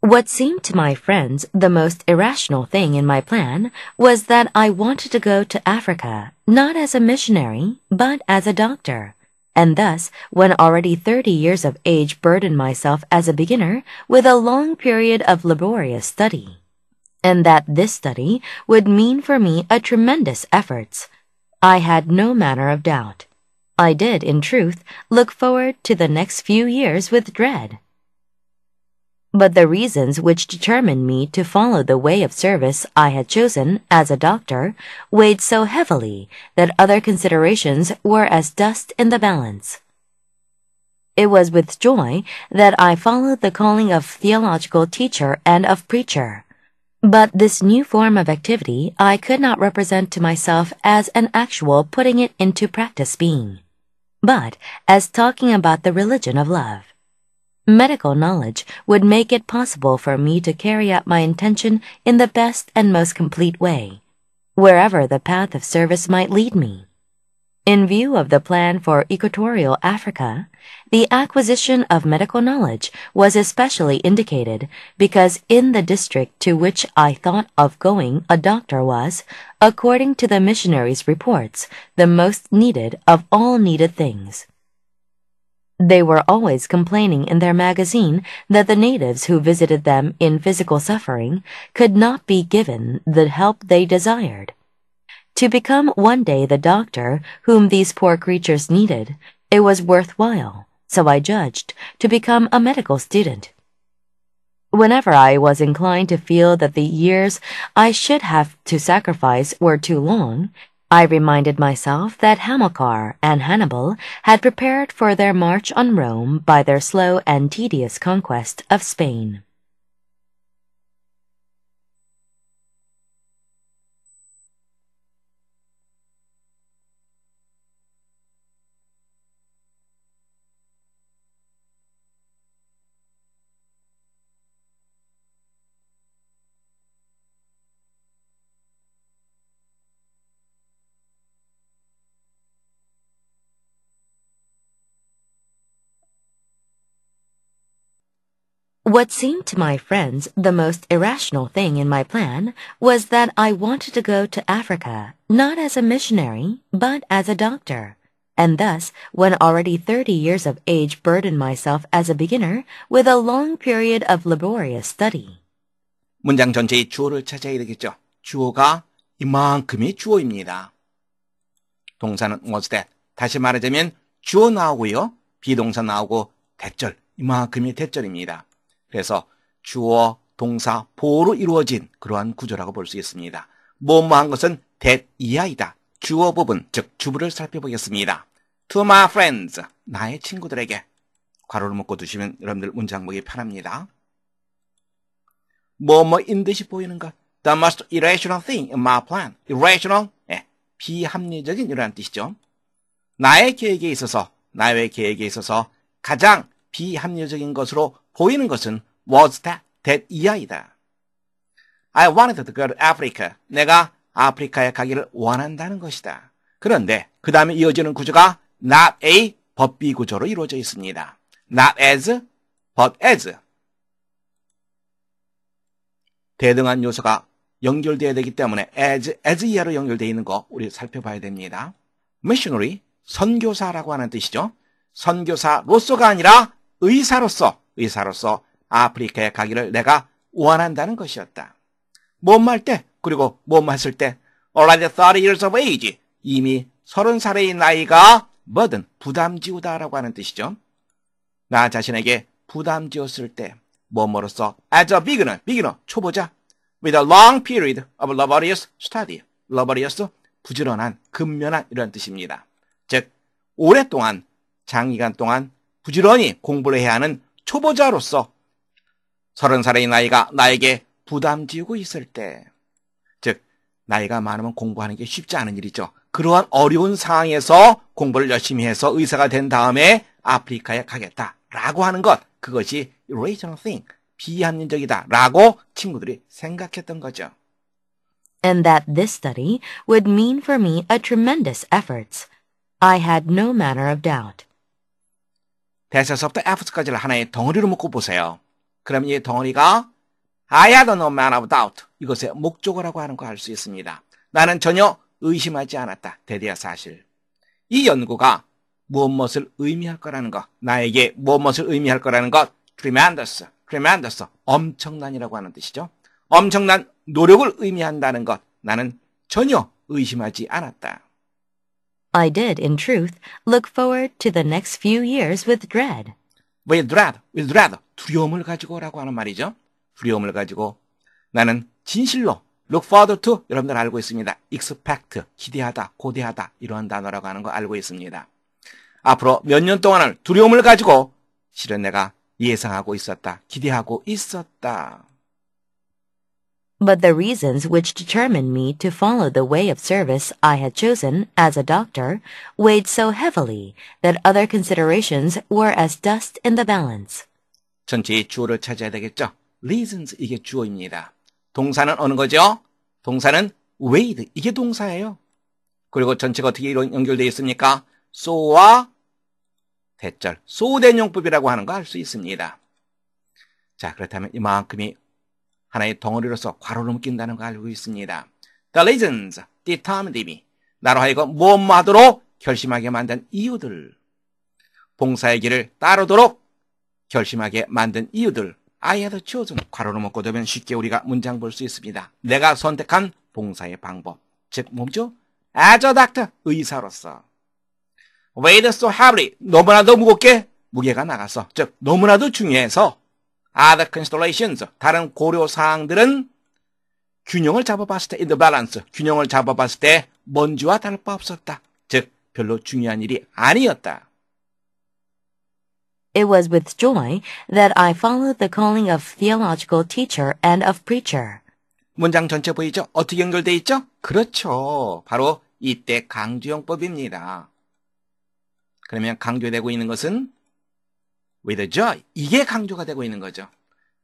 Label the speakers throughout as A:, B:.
A: What seemed to my friends the most irrational thing in my plan was that I wanted to go to Africa, not as a missionary, but as a doctor, and thus, when already thirty years of age, burden myself as a beginner with a long period of laborious study, and that this study would mean for me a tremendous efforts. I had no manner of doubt. I did, in truth, look forward to the next few years with dread but the reasons which determined me to follow the way of service I had chosen as a doctor weighed so heavily that other considerations were as dust in the balance. It was with joy that I followed the calling of theological teacher and of preacher. But this new form of activity I could not represent to myself as an actual putting it into practice being, but as talking about the religion of love. Medical knowledge would make it possible for me to carry out my intention in the best and most complete way, wherever the path of service might lead me. In view of the plan for Equatorial Africa, the acquisition of medical knowledge was especially indicated because in the district to which I thought of going a doctor was, according to the missionaries' reports, the most needed of all needed things. They were always complaining in their magazine that the natives who visited them in physical suffering could not be given the help they desired. To become one day the doctor whom these poor creatures needed, it was worthwhile, so I judged, to become a medical student. Whenever I was inclined to feel that the years I should have to sacrifice were too long, I reminded myself that Hamilcar and Hannibal had prepared for their march on Rome by their slow and tedious conquest of Spain. What seemed to my friends the most irrational thing in my plan was that I wanted to go to Africa, not as a missionary, but as a doctor, and thus, when already 30 years of age, burdened myself as a beginner with a long period of laborious
B: study. 문장 전체의 주어를 찾아야 되겠죠. 주어가 이만큼이 주어입니다. 동사는 was that. 다시 말하자면 주어 나오고요. 비동사 나오고 대절. 이만큼이 대절입니다. 그래서 주어, 동사, 보로 이루어진 그러한 구조라고 볼 수 있습니다. 뭐뭐한 것은 that 이하이다. 주어 부분, 즉 주부를 살펴보겠습니다. To my friends, 나의 친구들에게. 괄호를 묶어 두시면 여러분들 문장 보기 편합니다. 뭐뭐인 듯이 보이는 것. The most irrational thing in my plan. Irrational, 예, 비합리적인 이러한 뜻이죠. 나의 계획에 있어서, 나의 계획에 있어서 가장 비합리적인 것으로 보이는 것은 was that, that 이하이다. I wanted to go to Africa. 내가 아프리카에 가기를 원한다는 것이다. 그런데 그 다음에 이어지는 구조가 not a 법비 구조로 이루어져 있습니다. not as, but as. 대등한 요소가 연결되어야 되기 때문에 as, as 이하로 연결되어 있는 거 우리 살펴봐야 됩니다. missionary, 선교사라고 하는 뜻이죠. 선교사로서가 아니라 의사로서 의사로서 아프리카에 가기를 내가 원한다는 것이었다. 몸 말 때 그리고 몸했을 때 already 30 years of age 이미 30살의 나이가 뭐든 부담지우다라고 하는 뜻이죠. 나 자신에게 부담지었을 때 몸으로서 as a beginner, beginner 초보자 with a long period of laborious study laborious 부지런한, 근면한 이런 뜻입니다. 즉 오랫동안 장기간 동안 부지런히 공부를 해야 하는 초보자로서 서른 살의 나이가 나에게 부담 지고 있을 때, 즉, 나이가 많으면 공부하는 게 쉽지 않은 일이죠. 그러한 어려운 상황에서 공부를 열심히 해서 의사가 된 다음에 아프리카에 가겠다라고 하는 것, 그것이 irrational thing, 비합리적이다라고 친구들이 생각했던 거죠. And that this study
A: would mean for me a tremendous effort. I had no manner of doubt.
B: 대사서부터 F까지를 하나의 덩어리로 묶고 보세요. 그럼 이 덩어리가 I had no man of doubt. 이것의 목적어라고 하는 거 알 수 있습니다. 나는 전혀 의심하지 않았다. 대대야 사실. 이 연구가 무엇을 의미할 거라는 것, 나에게 무엇을 의미할 거라는 것, tremendous, tremendous, 엄청난이라고 하는 뜻이죠. 엄청난 노력을 의미한다는 것, 나는 전혀 의심하지 않았다. I did, in truth, look forward to the next few years with dread. With dread, with dread. 두려움을 가지고라고 하는 말이죠. 두려움을 가지고 나는 진실로 look forward to 여러분들 알고 있습니다. expect 기대하다, 고대하다 이러한 단어라고 하는 거 알고 있습니다. 앞으로 몇 년 동안을 두려움을 가지고 실은 내가 예상하고 있었다, 기대하고 있었다.
A: but the reasons which determined me to follow the way of service I had chosen as a doctor weighed so heavily that other considerations were as dust in the balance.
B: 전체 주어를 찾아야 되겠죠? reasons 이게 주어입니다. 동사는 어느 거죠? 동사는 weighed 이게 동사예요. 그리고 전체가 어떻게 이런 연결되어 있습니까? so와 대절, so 대용법이라고 하는 거 알 수 있습니다. 자, 그렇다면 이만큼이 하나의 덩어리로서 과로를 묶인다는 걸 알고 있습니다. The reasons, determined이 나로 하여금 무엇마도록 결심하게 만든 이유들, 봉사의 길을 따르도록 결심하게 만든 이유들, I had chosen, 과로로 묶고 되면 쉽게 우리가 문장 볼 수 있습니다. 내가 선택한 봉사의 방법, 즉 몸죠? As a doctor, 의사로서. Weighed so heavily, 너무나도 무겁게 무게가 나갔어. 즉, 너무나도 중요해서 other considerations, 다른 고려 사항들은 균형을 잡아봤을 때, in the balance, 균형을 잡아봤을 때 먼지와 다를 바 없었다. 즉, 별로 중요한 일이 아니었다. It was with joy that I followed the calling of theological
A: teacher and of preacher.
B: 문장 전체 보이죠? 어떻게 연결돼 있죠? 그렇죠. 바로 이때 강조형법입니다. 그러면 강조되고 있는 것은 with joy. 이게 강조가 되고 있는 거죠.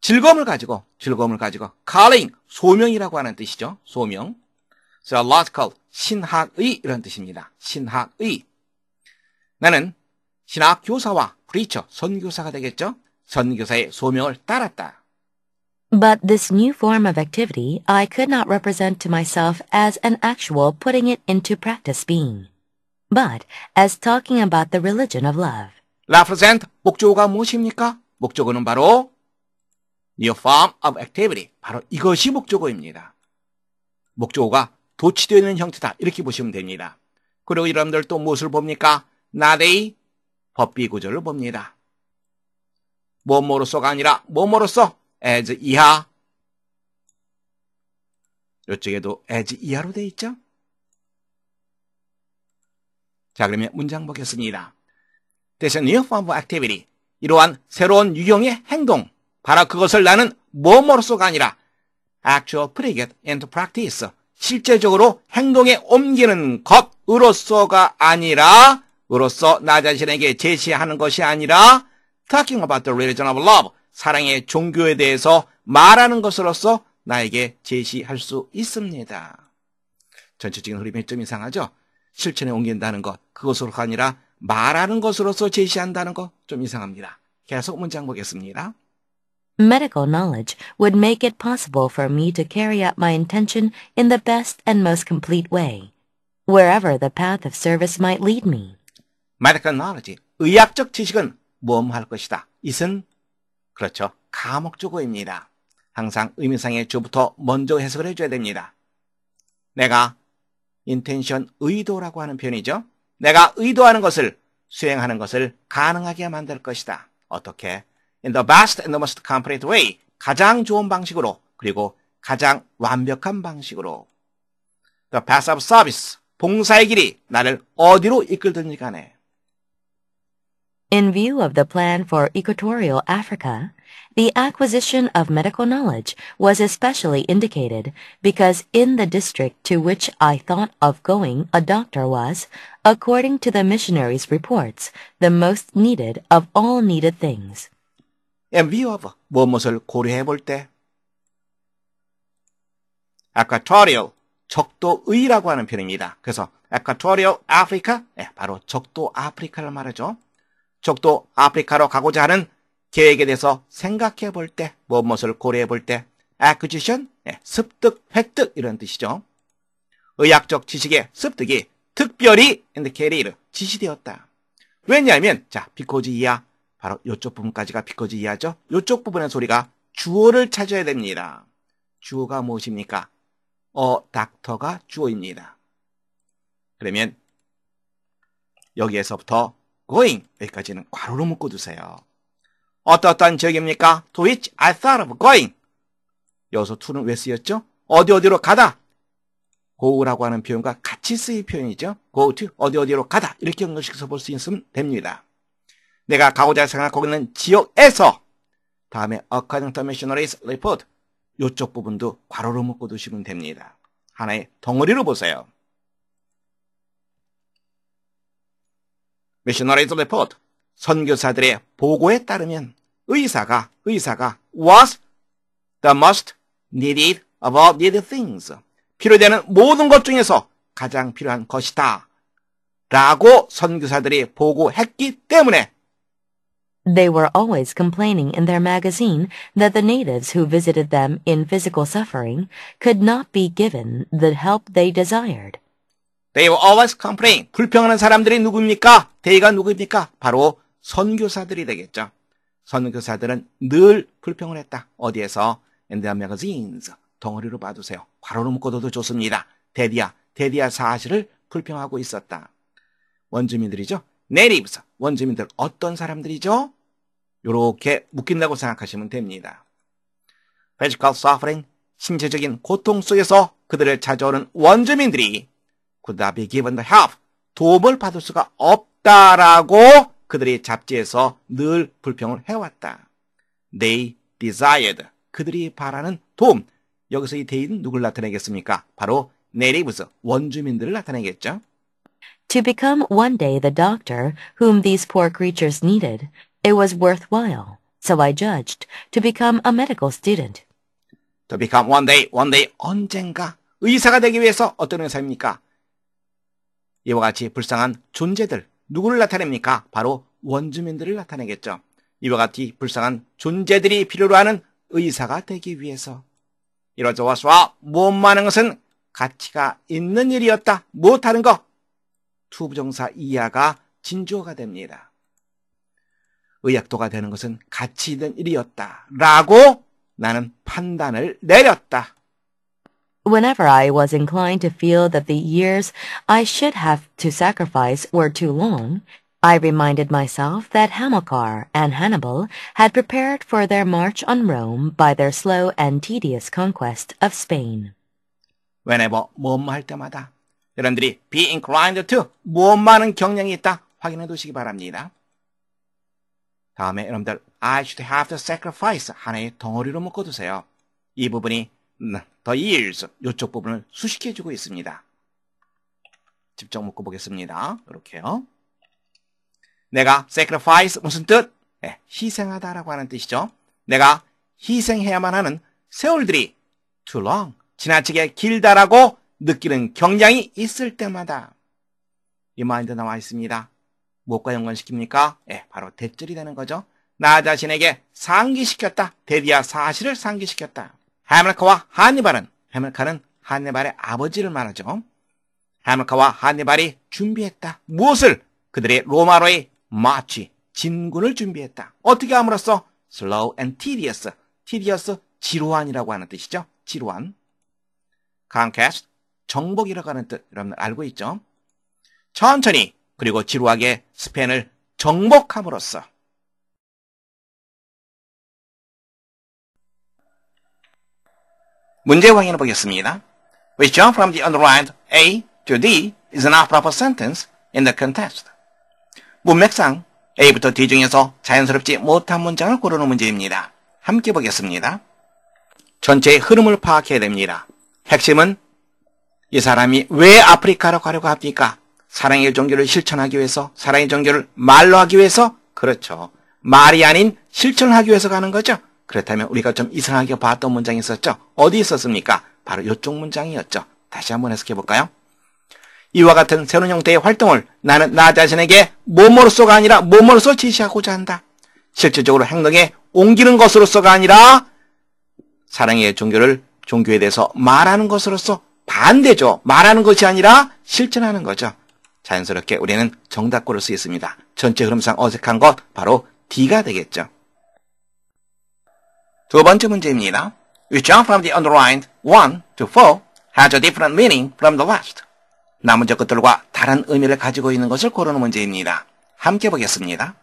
B: 즐거움을 가지고, 즐거움을 가지고, calling, 소명이라고 하는 뜻이죠. 소명. So a lot called 신학의 이런 뜻입니다. 신학의. 나는 신학 교사와 preacher, 선교사가 되겠죠. 선교사의 소명을 따랐다.
A: But this new form of activity I could not represent to myself as an actual putting it into practice being, but as talking about the religion of love.
B: represent 목적어가 무엇입니까? 목적어는 바로 your form of activity 바로 이것이 목적어입니다. 목적어가 도치되어 있는 형태다 이렇게 보시면 됩니다. 그리고 여러분들 또 무엇을 봅니까? 나데이 법비 구조를 봅니다. 뭐뭐로서가 아니라 뭐뭐로서 as 이하 이쪽에도 as 이하로 돼 있죠? 자 그러면 문장 보겠습니다. 대신 new form of activity. 이러한 새로운 유형의 행동. 바로 그것을 나는 뭐뭐로서가 아니라 actual predicate into practice. 실제적으로 행동에 옮기는 것으로서가 아니라 으로서 나 자신에게 제시하는 것이 아니라 talking about the religion of love. 사랑의 종교에 대해서 말하는 것으로서 나에게 제시할 수 있습니다. 전체적인 흐름이 좀 이상하죠? 실천에 옮긴다는 것, 그것으로가 아니라 말하는 것으로서 제시한다는 거 좀 이상합니다. 계속 문장 보겠습니다.
A: Medical knowledge would make it possible for me to carry out my intention in the best and most complete way, wherever the path of service might lead me.
B: Medical knowledge, 의학적 지식은 모험할 것이다. 이은 그렇죠. 감옥주고입니다. 항상 의미상의 주부터 먼저 해석을 해줘야 됩니다. 내가 intention, 의도라고 하는 표현이죠. 내가 의도하는 것을 수행하는 것을 가능하게 만들 것이다. 어떻게? In the best and the most complete way. 가장 좋은 방식으로 그리고 가장 완벽한 방식으로. The path of service. 봉사의 길이 나를 어디로 이끌든지 간에.
A: In view of the plan for Equatorial Africa, the acquisition of medical knowledge was especially indicated because in the district to which I thought of going a doctor was, according to the missionaries' reports, the most
B: needed of all needed things. In view of 무엇을 고려해 볼 때, equatorial, 적도의라고 하는 표현입니다. 그래서 equatorial Africa, 네, 바로 적도 아프리카를 말하죠. 적도 아프리카로 가고자 하는 계획에 대해서 생각해 볼 때, 무엇을 고려해 볼 때, acquisition, 네, 습득, 획득 이런 뜻이죠. 의학적 지식의 습득이 특별히 a n d c a r t e d 지시되었다. 왜냐하면 자 because 이하 바로 이쪽 부분까지가 because 이하죠. 이쪽 부분의 소리가 주어를 찾아야 됩니다. 주어가 무엇입니까? 어 닥터가 주어입니다. 그러면 여기에서부터 going 여기까지는 괄호로 묶어두세요. 어떠어떠한 지역입니까? To which I thought of going. 여기서 to는 왜 쓰였죠? 어디 어디로 가다. go라고 하는 표현과 같이 쓰일 표현이죠. go to 어디 어디로 가다 이렇게 연결시켜서 볼 수 있으면 됩니다. 내가 가고자 생각한 거기는 지역에서 다음에 according to missionaries report 요쪽 부분도 괄호로 묶어 두시면 됩니다. 하나의 덩어리로 보세요. missionaries report 선교사들의 보고에 따르면 의사가 의사가 was the most needed of all needed things 필요되는 모든 것 중에서 가장 필요한 것이다. 라고 선교사들이 보고했기 때문에
A: They were always complaining in their magazine that the natives who visited them in physical suffering could not be given the help they desired.
B: They were always complaining. 불평하는 사람들이 누구입니까? 대의가 누구입니까? 바로 선교사들이 되겠죠. 선교사들은 늘 불평을 했다. 어디에서? In their magazines. 덩어리로 봐두세요. 괄호로 묶어둬도 좋습니다. 데디아데디아 사실을 불평하고 있었다. 원주민들이죠. 내리브서 원주민들 어떤 사람들이죠? 요렇게 묶인다고 생각하시면 됩니다. physical suffering, 신체적인 고통 속에서 그들을 찾아오는 원주민들이 could not be given the help, 도움을 받을 수가 없다라고 그들이 잡지에서 늘 불평을 해왔다. They desired, 그들이 바라는 도움, 여기서 이 데이는 누굴 나타내겠습니까? 바로 natives, 원주민들을 나타내겠죠.
A: To become one day the doctor whom these poor creatures needed, it was worthwhile. So I judged to become a medical student.
B: To become one day, one day, 언젠가 의사가 되기 위해서 어떤 의사입니까? 이와 같이 불쌍한 존재들, 누구를 나타냅니까? 바로 원주민들을 나타내겠죠. 이와 같이 불쌍한 존재들이 필요로 하는 의사가 되기 위해서. 이러저와 쏴 못마는 것은 가치가 있는 일이었다. 못하는 것. 투부정사 이하가 진조가 됩니다. 의학도가 되는 것은 가치 있는 일이었다. 라고 나는 판단을 내렸다. Whenever I was
A: inclined to feel that the years I should have to sacrifice were too long, I reminded myself that Hamilcar and Hannibal had prepared for their march on Rome by their slow
B: and tedious conquest of Spain. Whenever 모험할 때마다 여러분들이 be inclined to 모험하는 경향이 있다 확인해 두시기 바랍니다. 다음에 여러분들 I should have to sacrifice 하나의 덩어리로 묶어두세요. 이 부분이 the years 이쪽 부분을 수식해주고 있습니다. 직접 묶어보겠습니다. 이렇게요. 내가 sacrifice 무슨 뜻? 네, 희생하다라고 하는 뜻이죠. 내가 희생해야만 하는 세월들이 too long, 지나치게 길다라고 느끼는 경향이 있을 때마다 이 마인드 나와 있습니다. 무엇과 연관시킵니까? 네, 바로 대절이 되는 거죠. 나 자신에게 상기시켰다. 데디아 사실을 상기시켰다. 해멜카와 하니발은 해멜카는 하니발의 아버지를 말하죠. 해멜카와 하니발이 준비했다. 무엇을? 그들의 로마로의 마치 진군을 준비했다. 어떻게 함으로써? slow and tedious. tedious 지루한이라고 하는 뜻이죠. 지루한. conquest 정복이라고 하는 뜻 여러분 알고 있죠? 천천히 그리고 지루하게 스페인을 정복함으로써 문제 확인해 보겠습니다. Which jump from the underlined A to D is an proper sentence in the context. 문맥상 A부터 D 중에서 자연스럽지 못한 문장을 고르는 문제입니다. 함께 보겠습니다. 전체의 흐름을 파악해야 됩니다. 핵심은 이 사람이 왜 아프리카로 가려고 합니까? 사랑의 종교를 실천하기 위해서, 사랑의 종교를 말로 하기 위해서, 그렇죠. 말이 아닌 실천하기 위해서 가는 거죠. 그렇다면 우리가 좀 이상하게 봤던 문장이 있었죠. 어디 있었습니까? 바로 이쪽 문장이었죠. 다시 한번 해석해 볼까요? 이와 같은 새로운 형태의 활동을 나는 나 자신에게 몸으로서가 아니라 몸으로서 지시하고자 한다. 실질적으로 행동에 옮기는 것으로서가 아니라 사랑의 종교를 종교에 대해서 말하는 것으로서 반대죠. 말하는 것이 아니라 실천하는 거죠. 자연스럽게 우리는 정답 고를 수 있습니다. 전체 흐름상 어색한 것 바로 D가 되겠죠. 두 번째 문제입니다. Which are from the underlined 1 to 4 has a different meaning from the last. 나은적 것들과 다른 의미를 가지고 있는 것을 고르는 문제입니다. 함께 보겠습니다.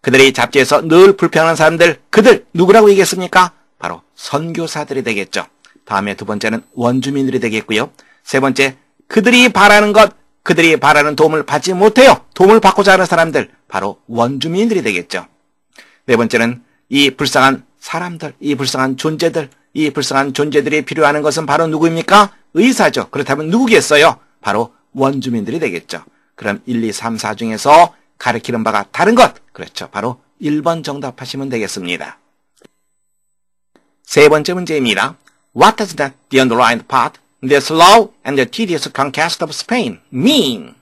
B: 그들이 잡지에서 늘 불평하는 사람들, 그들 누구라고 얘기했습니까? 바로 선교사들이 되겠죠. 다음에 두 번째는 원주민들이 되겠고요. 세 번째, 그들이 바라는 것, 그들이 바라는 도움을 받지 못해요. 도움을 받고자 하는 사람들, 바로 원주민들이 되겠죠. 네 번째는 이 불쌍한 사람들, 이 불쌍한 존재들, 이 불쌍한 존재들이 필요하는 것은 바로 누구입니까? 의사죠. 그렇다면 누구겠어요? 바로 원주민들이 되겠죠. 그럼 1, 2, 3, 4 중에서 가르키는 바가 다른 것. 그렇죠. 바로 1번 정답하시면 되겠습니다. 세 번째 문제입니다. What does that the underlined part, the slow and the tedious conquest of Spain mean?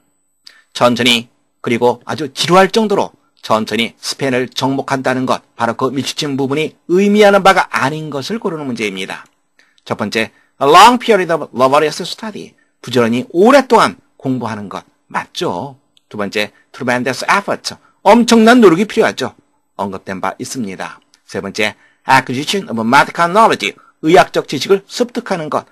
B: 천천히 그리고 아주 지루할 정도로 천천히 스페인을 정복한다는 것, 바로 그 밀치친 부분이 의미하는 바가 아닌 것을 고르는 문제입니다. 첫 번째, a long period of laborious study. 부지런히 오랫동안 공부하는 것. 맞죠? 두 번째, tremendous effort. 엄청난 노력이 필요하죠. 언급된 바 있습니다. 세 번째, acquisition of medical knowledge. 의학적 지식을 습득하는 것.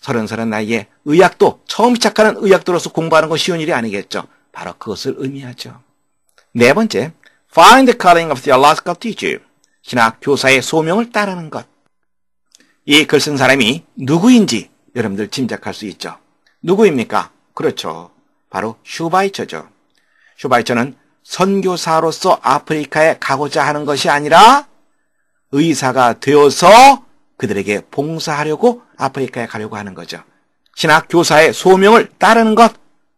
B: 서른서른 나이에 의학도 처음 시작하는 의학도로서 공부하는 것이 쉬운 일이 아니겠죠. 바로 그것을 의미하죠. 네 번째, find the calling of t h e o l o g i a teacher. 신학 교사의 소명을 따르는 것. 이 글 쓴 사람이 누구인지 여러분들 짐작할 수 있죠. 누구입니까? 그렇죠. 바로 슈바이처죠. 슈바이처는 선교사로서 아프리카에 가고자 하는 것이 아니라 의사가 되어서 그들에게 봉사하려고 아프리카에 가려고 하는 거죠. 신학 교사의 소명을 따르는 것.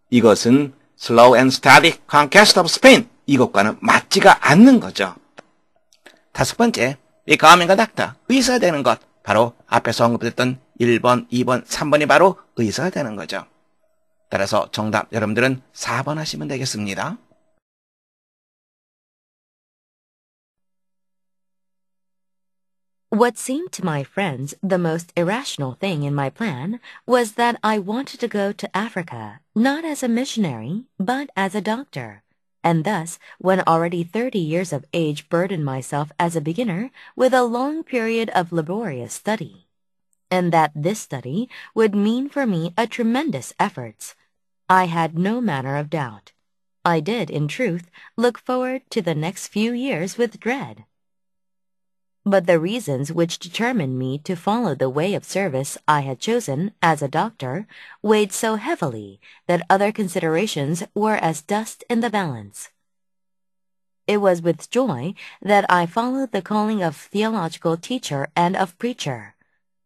B: 이것은 Slow and Steady Conquest of Spain 이것과는 맞지가 않는 거죠. 다섯 번째, b e c o m i 의사 되는 것. 바로 앞에서 언급됐던 1번, 2번, 3번이 바로 의사가 되는 거죠. 따라서 정답 여러분들은 4번 하시면 되겠습니다.
A: What seemed to my friends the most irrational thing in my plan was that I wanted to go to Africa, not as a missionary, but as a doctor. and thus, when already thirty years of age, burdened myself as a beginner with a long period of laborious study, and that this study would mean for me a tremendous effort, I had no manner of doubt. I did, in truth, look forward to the next few years with dread but the reasons which determined me to follow the way of service I had chosen as a doctor weighed so heavily that other considerations were as dust in the balance. It was with joy that I followed the calling of theological teacher and of preacher.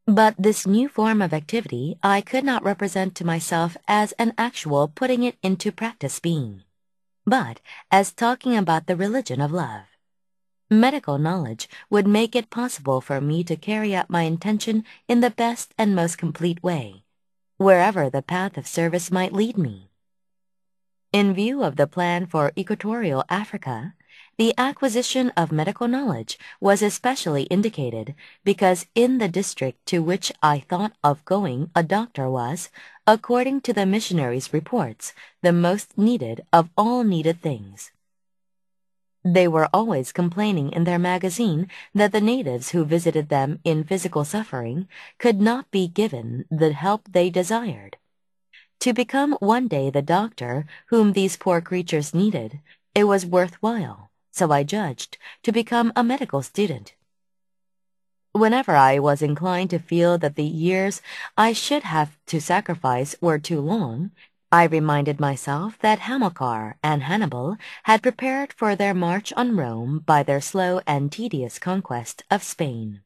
A: But this new form of activity I could not represent to myself as an actual putting it into practice being, but as talking about the religion of love. Medical knowledge would make it possible for me to carry out my intention in the best and most complete way, wherever the path of service might lead me. In view of the plan for Equatorial Africa, the acquisition of medical knowledge was especially indicated because in the district to which I thought of going a doctor was, according to the missionaries' reports, the most needed of all needed things. They were always complaining in their magazine that the natives who visited them in physical suffering could not be given the help they desired. To become one day the doctor whom these poor creatures needed, it was worthwhile, so I judged, to become a medical student. Whenever I was inclined to feel that the years I should have to sacrifice were too long, I reminded myself that Hamilcar and Hannibal had prepared for their march on Rome by their slow and tedious conquest of Spain.